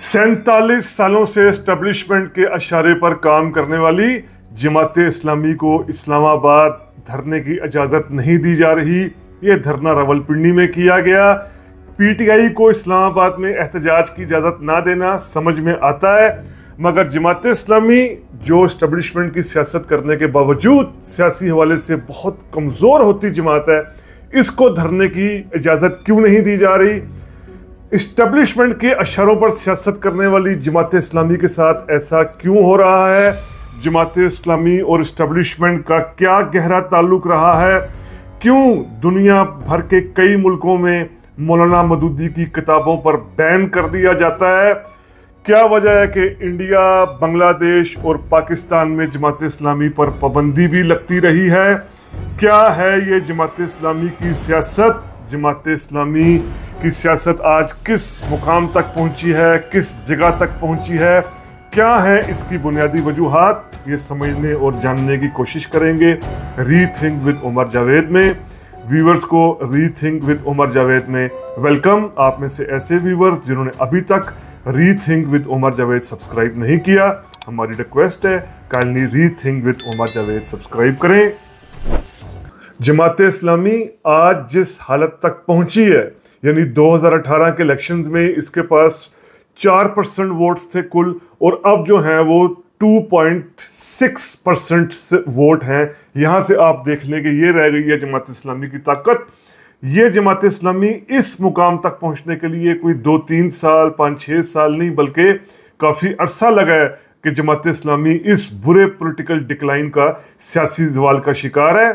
सैंतालीस सालों से इस्टबलिशमेंट के अशारे पर काम करने वाली जमात इस्लामी को इस्लामाबाद धरने की इजाज़त नहीं दी जा रही ये धरना रावलपिंडी में किया गया पीटीआई को इस्लामाबाद में एहतजाज की इजाज़त ना देना समझ में आता है मगर जमात इस्लामी जो इस्टबलिशमेंट की सियासत करने के बावजूद सियासी हवाले से बहुत कमज़ोर होती जमात है इसको धरने की इजाज़त क्यों नहीं दी जा रही इस्टेब्लिशमेंट के अशारों पर सियासत करने वाली जमात इस्लामी के साथ ऐसा क्यों हो रहा है जमात इस्लामी और इस्टेब्लिशमेंट का क्या गहरा ताल्लुक रहा है क्यों दुनिया भर के कई मुल्कों में मौलाना मदूदी की किताबों पर बैन कर दिया जाता है क्या वजह है कि इंडिया बांग्लादेश और पाकिस्तान में जमात इस्लामी पर पाबंदी भी लगती रही है क्या है ये जमात इस्लामी की सियासत जमात इस्लामी की सियासत आज किस मुकाम तक पहुंची है किस जगह तक पहुंची है क्या है इसकी बुनियादी वजूहत ये समझने और जानने की कोशिश करेंगे री थिंक विद उमर जावेद में व्यूवर्स को री थिंक विद उमर जावेद में वेलकम आप में से ऐसे व्यूवर्स जिन्होंने अभी तक rethink with Umar Javed subscribe नहीं किया हमारी रिक्वेस्ट है kindly rethink with Umar Javed subscribe करें जमात इस्लामी आज जिस हालत तक पहुंची है यानी 2018 के इलेक्शंस में इसके पास चार परसेंट वोट्स थे कुल और अब जो हैं वो 2.6 परसेंट वोट हैं यहाँ से आप देख लें कि ये रह गई है जमात इस्लामी की ताकत ये जमात इस्लामी इस मुकाम तक पहुँचने के लिए कोई दो तीन साल पाँच छः साल नहीं बल्कि काफ़ी अरसा लगा है कि जमात इस्लामी इस बुरे पॉलिटिकल डिक्लाइन का सियासी जवाल का शिकार है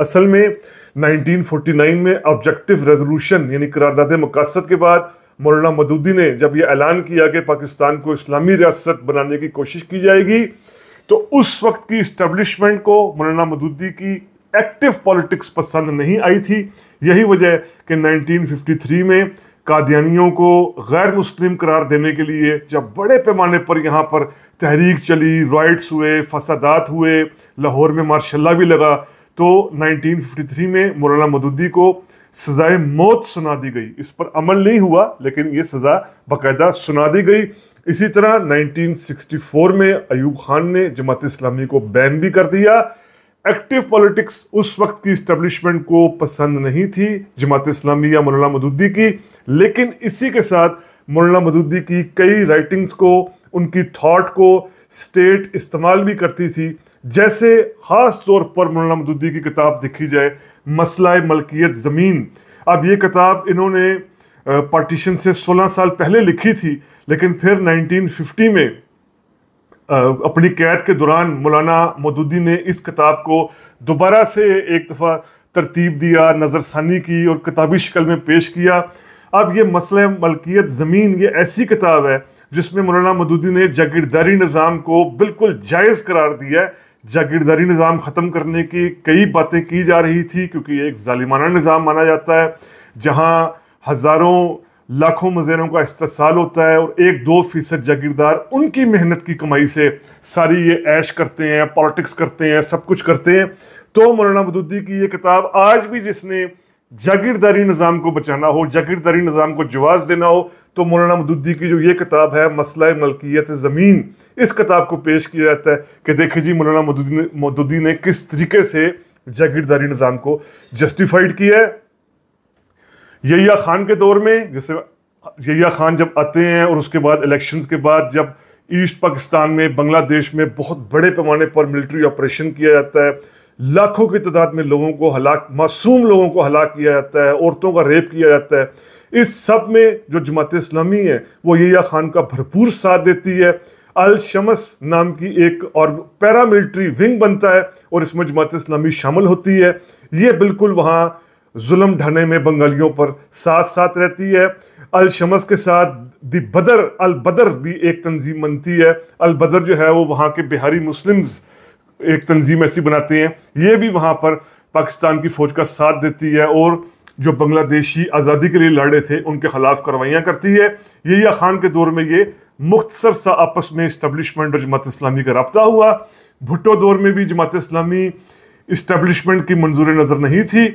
असल में 1949 में ऑब्जेक्टिव रेजोल्यूशन यानी करारदाद मकासद के बाद मौलाना मदूदी ने जब यह ऐलान किया कि पाकिस्तान को इस्लामी रियासत बनाने की कोशिश की जाएगी तो उस वक्त की इस्टबलिशमेंट को मौलाना मदूदी की एक्टिव पॉलिटिक्स पसंद नहीं आई थी यही वजह कि 1953 में कादियानियों को गैर मुस्लिम करार देने के लिए जब बड़े पैमाने पर यहाँ पर तहरीक चली राइट्स हुए फसादात हुए लाहौर में मार्शल्ला भी लगा तो 1953 में मौलाना मदुद्दी को सजाए मौत सुना दी गई इस पर अमल नहीं हुआ लेकिन ये सज़ा बाकायदा सुना दी गई इसी तरह 1964 में अयूब खान ने जमात इस्लामी को बैन भी कर दिया एक्टिव पॉलिटिक्स उस वक्त की इस्टबलिशमेंट को पसंद नहीं थी जमात इस्लामी या मौलाना मदुद्दी की लेकिन इसी के साथ मौलाना मदुद्दी की कई राइटिंग्स को उनकी थाट को स्टेट इस्तेमाल भी करती थी जैसे ख़ास तौर पर मौलाना मदूदी की किताब देखी जाए मसला मलकियत ज़मीन अब ये किताब इन्होंने पार्टीशन से 16 साल पहले लिखी थी लेकिन फिर 1950 में अपनी कैद के दौरान मौलाना मदूदी ने इस किताब को दोबारा से एक दफ़ा तरतीब दिया नज़रसानी की और किताबी शक्ल में पेश किया अब ये मसला मलकियत ज़मीन ये ऐसी किताब है जिसमें मौलाना मदूदी ने जागीरदारी निज़ाम को बिल्कुल जायज़ करार दिया है जागीरदारी निज़ाम ख़त्म करने की कई बातें की जा रही थी क्योंकि एक ालिमाना निज़ाम माना जाता है जहाँ हज़ारों लाखों मज़ेरों का इस्तेसाल होता है और एक दो फ़ीसद जागीरदार उनकी मेहनत की कमाई से सारी ये ऐश करते हैं पॉलिटिक्स करते हैं सब कुछ करते हैं तो मौलाना मदूदी की ये किताब आज भी जिसने जागीरदारी निज़ाम को बचाना हो जागीरदारी निज़ाम को जवाब देना हो तो मौलाना मदुद्दी की जो ये किताब है मसला मलकियत ज़मीन इस किताब को पेश किया जाता है कि देखिए जी मौलाना मदुद्दी ने मदुद्दी ने किस तरीके से जागीरदारी निज़ाम को जस्टिफाइड किया है यहिया खान के दौर में जैसे यहिया खान जब आते हैं और उसके बाद इलेक्शन के बाद जब ईस्ट पाकिस्तान में बांग्लादेश में बहुत बड़े पैमाने पर मिलिट्री ऑपरेशन किया जाता है लाखों की तादाद में लोगों को हलाक मासूम लोगों को हलाक किया जाता है औरतों का रेप किया जाता है इस सब में जो जमात इस्लामी है वो या खान का भरपूर साथ देती है अल शमस नाम की एक और पैरामिलिट्री विंग बनता है और इसमें जमात इस्लामी शामिल होती है ये बिल्कुल वहाँ जुल्म ढाने में बंगालियों पर साथ साथ रहती है अल शमस के साथ दी बदर अल बदर भी एक तंजीम बनती है अल बदर जो है वो वहाँ के बिहारी मुस्लिम्स एक तंजीम ऐसी बनाते हैं ये भी वहाँ पर पाकिस्तान की फ़ौज का साथ देती है और जो बांग्लादेशी आज़ादी के लिए लड़े थे उनके ख़िलाफ़ कार्रवाइयाँ करती है यहा खान के दौर में ये मुख्तर सा आपस में इस्टबलिशमेंट और जमात इस्लामी का रबता हुआ भुट्टो दौर में भी जमात इस्लामी इस्टबलिशमेंट की मंजूर नज़र नहीं थी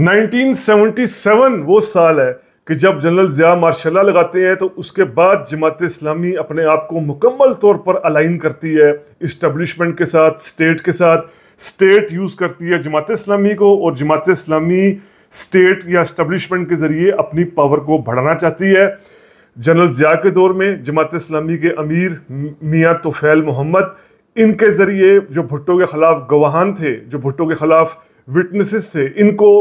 नाइनटीन सेवन वो साल है कि जब जनरल ज़िया मार्शाला लगाते हैं तो उसके बाद जमात इस्लामी अपने आप को मुकम्मल तौर पर अलाइन करती है इस्टबलिशमेंट के साथ स्टेट के साथ स्टेट यूज़ करती है जमात इस्लामी को और जमात इस्लामी स्टेट या इस्टबलिशमेंट के ज़रिए अपनी पावर को बढ़ाना चाहती है जनरल ज़िया के दौर में जमात इस्लामी के अमीर मियाँ तोफ़ैल मोहम्मद इनके ज़रिए जो भुट्टो के ख़िलाफ़ गवाहान थे जो भुट्टो के ख़िलाफ़ विटनेसेस थे इनको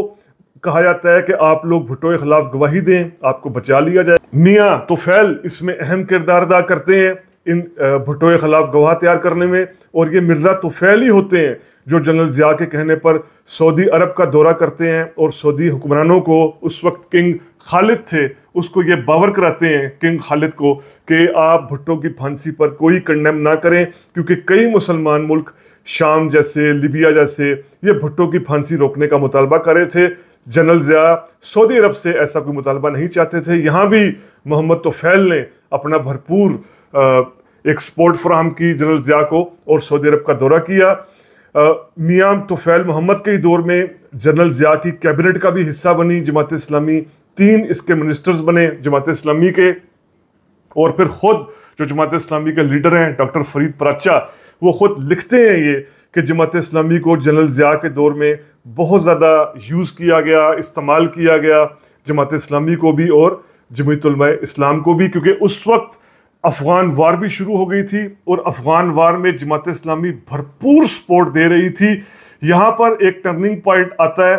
कहा जाता है कि आप लोग भुट्टो के खिलाफ गवाही दें आपको बचा लिया जाए मियाँ तो फैल इसमें अहम किरदार अदा करते हैं इन भुट्टो के खिलाफ गवाह तैयार करने में और ये मिर्ज़ा तो फैल ही होते हैं जो जनरल ज़िया के कहने पर सऊदी अरब का दौरा करते हैं और सऊदी हुक्मरानों को उस वक्त किंग खालिद थे उसको ये बावर कराते हैं किंग खालिद को कि आप भुट्टो की फांसी पर कोई कंडेम ना करें क्योंकि कई मुसलमान मुल्क शाम जैसे लिबिया जैसे ये भुट्टो की फांसी रोकने का मुतालबा करे थे जनरल ज़िया सऊदी अरब से ऐसा कोई मुतालबा नहीं चाहते थे यहाँ भी मोहम्मद तोफ़ैल ने अपना भरपूर एक सपोर्ट फ्राहम की जनरल ज़िया को और सऊदी अरब का दौरा किया मियाँ तोफ़ैल मोहम्मद के ही दौर में जनरल ज़िया की कैबिनेट का भी हिस्सा बनी जमात इस्लामी तीन इसके मिनिस्टर्स बने जमात इस्लामी के और फिर ख़ुद जो जमात इस्लामी के लीडर हैं डॉक्टर फरीद प्राचा वो ख़ुद लिखते हैं ये कि जमात इस्लामी को जनरल ज़िया के दौर में बहुत ज़्यादा यूज़ किया गया इस्तेमाल किया गया जमात इस्लामी को भी और जमीतलम इस्लाम को भी क्योंकि उस वक्त अफ़गान वार भी शुरू हो गई थी और अफ़गान वार में जमात इस्लामी भरपूर सपोर्ट दे रही थी यहाँ पर एक टर्निंग पॉइंट आता है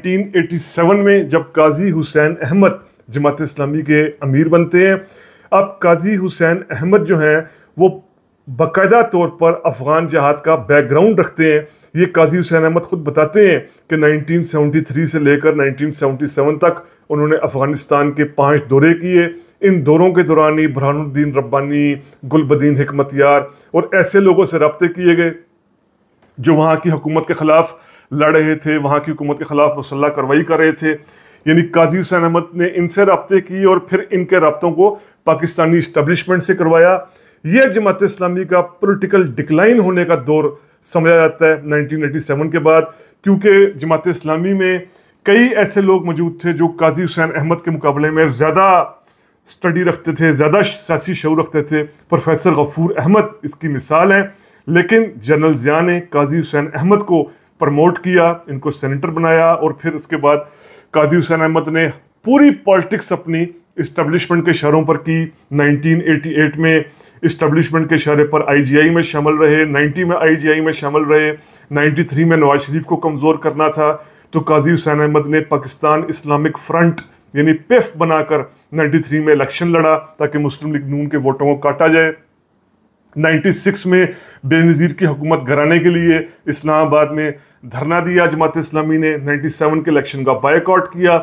1987 में जब काजी हुसैन अहमद जमात इस्लामी के अमीर बनते हैं अब काजी हुसैन अहमद जो हैं वो बाकायदा तौर पर अफ़गान जहाद का बैकग्राउंड रखते हैं ये काजी हुसैन अहमद ख़ुद बताते हैं कि 1973 से लेकर 1977 तक उन्होंने अफ़गानिस्तान के पांच दौरे किए इन दौरों के दौरान ही बुरहानुद्दीन रब्बानी गुलबद्दीन हिकमत यार और ऐसे लोगों से रबते किए गए जो वहाँ की हुकूमत के ख़िलाफ़ लड़ रहे थे वहाँ की हुकूमत के ख़िलाफ़ मुसल्ला कार्रवाई कर रहे थे यानी काजी हुसैन अहमद ने इनसे रबते किए और फिर इनके रबतों को पाकिस्तानी इस्टबलिशमेंट से करवाया यह जमात इस्लामी का पोलिटिकल डिक्लाइन होने का दौर समझा जाता है 1987 के बाद क्योंकि जमात इस्लामी में कई ऐसे लोग मौजूद थे जो काजी हुसैन अहमद के मुकाबले में ज़्यादा स्टडी रखते थे ज़्यादा सियासी शौर रखते थे प्रोफेसर गफूर अहमद इसकी मिसाल है लेकिन जनरल ज़िया ने काजी हुसैन अहमद को प्रमोट किया इनको सेनेटर बनाया और फिर उसके बाद काजी हुसैन अहमद ने पूरी पॉलिटिक्स अपनी इस्टबलिशमेंट के शहरों पर की 1988 में इस्टबलिशमेंट के शहर पर आईजीआई में शामिल रहे 90 में आईजीआई में शामिल रहे 93 में नवाज शरीफ को कमज़ोर करना था तो काजी हुसैन अहमद ने पाकिस्तान इस्लामिक फ्रंट यानी पेफ बनाकर 93 में इलेक्शन लड़ा ताकि मुस्लिम लीग नून के वोटों को काटा जाए 96 में बेनज़ीर की हुकूमत घराने के लिए इस्लामाबाद में धरना दिया जमात इस्लामी ने 97 के इलेक्शन का बायकॉट किया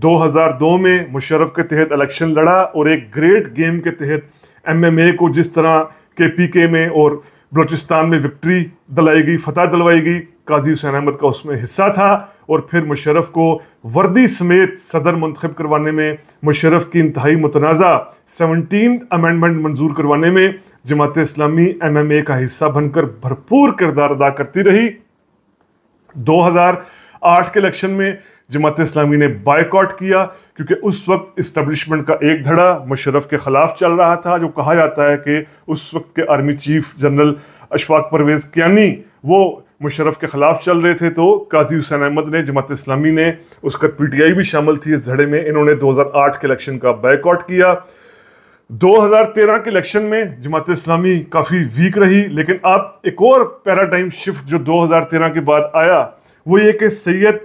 2002 में मुशरफ के तहत इलेक्शन लड़ा और एक ग्रेट गेम के तहत एमएमए को जिस तरह के पी के में और बलूचिस्तान में विक्ट्री दिलाई गई फतह दिलवाई गई काजी हुसैन अहमद का उसमें हिस्सा था और फिर मुशरफ को वर्दी समेत सदर मंतखब करवाने में मुशरफ की इंतहाई मुतनाज़ा सेवनटीन अमेंडमेंट मंजूर करवाने में जमात इस्लामी एम एम ए का हिस्सा बनकर भरपूर किरदार अदा करती रही दो हजार आठ के इलेक्शन में जमात इस्लामी ने बायकॉट किया क्योंकि उस वक्त इस्टबलिशमेंट का एक धड़ा मुशरफ के ख़िलाफ़ चल रहा था जो कहा जाता है कि उस वक्त के army chief general Ashfaq Parvez Kayani वो मुशरफ के ख़िलाफ़ चल रहे थे तो काजी हुसैन अहमद ने जमात इस्लामी ने उसका पी टी आई भी शामिल थी इस धड़े में इन्होंने 2008 के इलेक्शन का बैकआउट किया 2013 के इलेक्शन में जमात इस्लामी काफ़ी वीक रही लेकिन अब एक और पैराडाइम शिफ्ट जो 2013 के बाद आया वो ये कि सैयद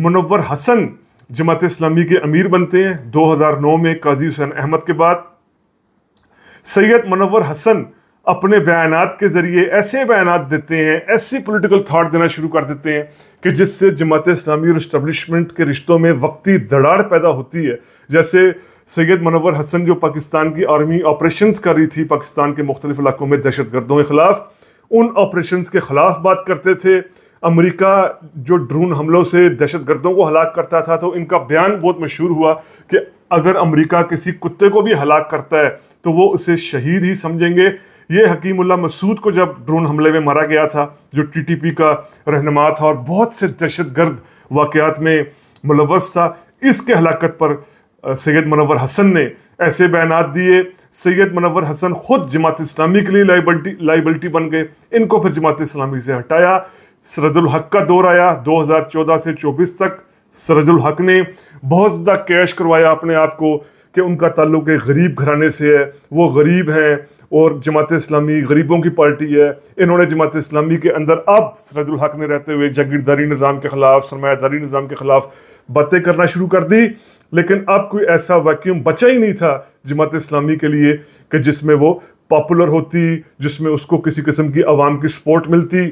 मुनवर हसन जमात इस्लामी के अमीर बनते हैं 2009 में काजी हुसैन अहमद के बाद सैयद मुनवर हसन अपने बयान के ज़रिए ऐसे बयान देते हैं ऐसी पॉलिटिकल थाट देना शुरू कर देते हैं कि जिससे जमात इस्लामी और इस्टबलिशमेंट के रिश्तों में वक्ती दड़ाड़ पैदा होती है जैसे सैयद मनवर हसन जो पाकिस्तान की आर्मी ऑपरेशंस कर रही थी पाकिस्तान के मुख्तलिफ इलाकों में दहशत गर्दों के ख़िलाफ़ उन ऑपरेशंस के ख़िलाफ़ बात करते थे अमेरिका जो ड्रोन हमलों से दहशतगर्दों को हलाक करता था तो इनका बयान बहुत मशहूर हुआ कि अगर अमेरिका किसी कुत्ते को भी हलाक करता है तो वो उसे शहीद ही समझेंगे ये हकीमुल्ला मसूद को जब ड्रोन हमले में मारा गया था जो टी का रहनमा था और बहुत से दहशत गर्द वाक़ात में मुलवस था इसके हलाकत पर सैयद मनवर हसन ने ऐसे बयान दिए सैयद मनवर हसन खुद जमात इस्लामी के लिए लाइबल्टी लाइबल्टी बन गए इनको फिर जमात इस्लामी से हटाया सरजुल हक का दौर आया 2014 से 24 तक सरजुल हक ने बहुत ज़्यादा कैश करवाया अपने आप को कि उनका ताल्लुक एक गरीब घराने से है वो गरीब हैं और जमात इस्लामी गरीबों की पार्टी है इन्होंने जमात इस्लामी के अंदर अब सरजुल हक ने रहते हुए जागीरदारी निज़ाम के ख़िलाफ़ सरमायादारी निज़ाम के ख़िलाफ़ बातें करना शुरू कर दी लेकिन अब कोई ऐसा वैक्यूम बचा ही नहीं था जमात इस्लामी के लिए कि जिसमें वो पॉपुलर होती जिसमें उसको किसी किस्म की आवाम की सपोर्ट मिलती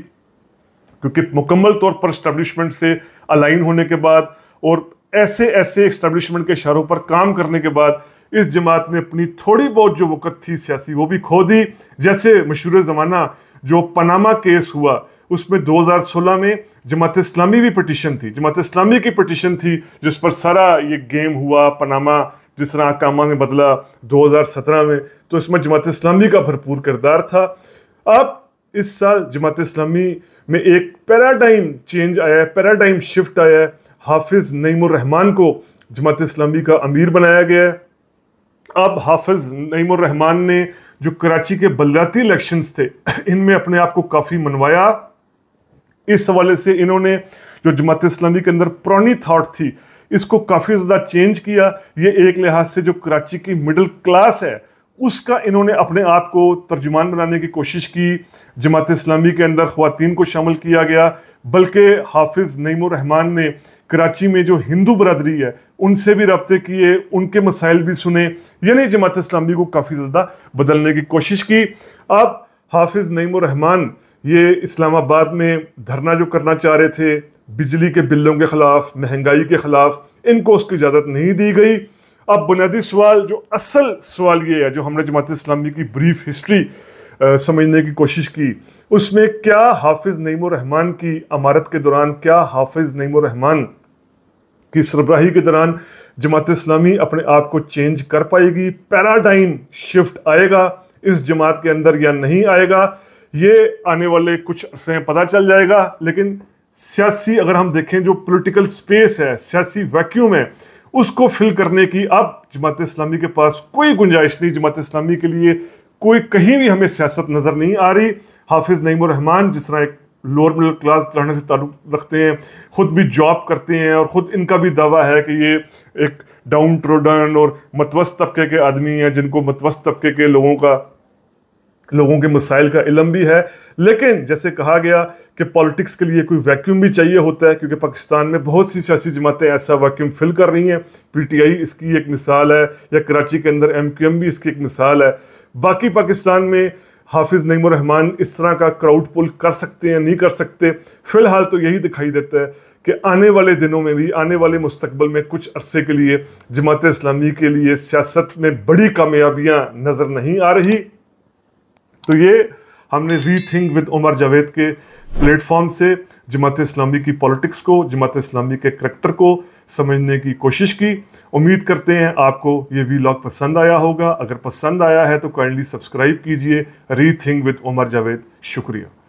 क्योंकि मुकम्मल तौर पर इस्टबलिशमेंट से अलाइन होने के बाद और ऐसे ऐसे इस्टबलिशमेंट के इशारों पर काम करने के बाद इस जमात ने अपनी थोड़ी बहुत जो वक़्त थी सियासी वो भी खो दी जैसे मशहूर ज़माना जो पनामा केस हुआ उसमें 2016 में जमात इस्लामी भी पटिशन थी जमात इस्लामी की पटिशन थी जिस पर सारा ये गेम हुआ पनामा जिस तरह अकामा ने बदला 2017 में तो इसमें जमात इस्लामी का भरपूर किरदार था अब इस साल जमात इस्लामी में एक पैराडाइम चेंज आया है पैराडाइम शिफ्ट आया है हाफिज़ नईमान को जमात इस्लामी का अमीर बनाया गया है अब हाफिज़ नईमान ने जो कराची के बलदाती इलेक्शंस थे इनमें अपने आप को काफ़ी मनवाया इस हवाले से इन्होंने जो जमात इस्लामी के अंदर पुरानी थाट थी इसको काफ़ी ज़्यादा चेंज किया ये एक लिहाज से जो कराची की मिडिल क्लास है उसका इन्होंने अपने आप को तर्जुमान बनाने की कोशिश की जमात इस्लामी के अंदर ख़वान को शामिल किया गया बल्कि हाफिज़ नईमान ने कराची में जो हिंदू बरदरी है उनसे भी रबते किए उनके मसाइल भी सुने यानी जमात इस्लामी को काफ़ी ज़्यादा बदलने की कोशिश की अब हाफिज़ नईमान ये इस्लामाबाद में धरना जो करना चाह रहे थे बिजली के बिलों के ख़िलाफ़ महंगाई के ख़िलाफ़ इनको उसकी इजाज़त नहीं दी गई अब बुनियादी सवाल जो असल सवाल ये है जो हमने जमात इस्लामी की ब्रीफ हिस्ट्री आ, समझने की कोशिश की उसमें क्या हाफिज़ नईम रहमान की अमारत के दौरान क्या हाफिज़ नईम रहमान की सरबराही के दौरान जमात इस्लामी अपने आप को चेंज कर पाएगी पैराडाइम शिफ्ट आएगा इस जमात के अंदर या नहीं आएगा ये आने वाले कुछ अरसे पता चल जाएगा लेकिन सियासी अगर हम देखें जो पॉलिटिकल स्पेस है सियासी वैक्यूम है उसको फिल करने की अब जमात इस्लामी के पास कोई गुंजाइश नहीं जमात इस्लामी के लिए कोई कहीं भी हमें सियासत नज़र नहीं आ रही हाफिज़ रहमान जिस तरह एक लोअर मिडिल क्लास रहने से ताल्लुक रखते हैं ख़ुद भी जॉब करते हैं और ख़ुद इनका भी दावा है कि ये एक डाउन ट्रोडन और मतवस्त तबके के आदमी हैं जिनको मतवस्त तबके के लोगों का लोगों के मसाइल का इलम भी है लेकिन जैसे कहा गया कि पॉलिटिक्स के लिए कोई वैक्यूम भी चाहिए होता है क्योंकि पाकिस्तान में बहुत सी सियासी जमातें ऐसा वैक्यूम फिल कर रही हैं पीटीआई इसकी एक मिसाल है या कराची के अंदर एमक्यूएम भी इसकी एक मिसाल है बाकी पाकिस्तान में हाफिज़ नईमर रहमान इस तरह का क्राउड पुल कर सकते हैं नहीं कर सकते फ़िलहाल तो यही दिखाई देता है कि आने वाले दिनों में भी आने वाले मुस्तबल में कुछ अरसे के लिए जमात इस्लामी के लिए सियासत में बड़ी कामयाबियाँ नज़र नहीं आ रही तो ये हमने रीथिंक विद उमर जावेद के प्लेटफॉर्म से जमात इस्लामी की पॉलिटिक्स को जमात इस्लामी के करैक्टर को समझने की कोशिश की उम्मीद करते हैं आपको ये वीलॉग पसंद आया होगा अगर पसंद आया है तो काइंडली सब्सक्राइब कीजिए रीथिंक विद उमर जावेद शुक्रिया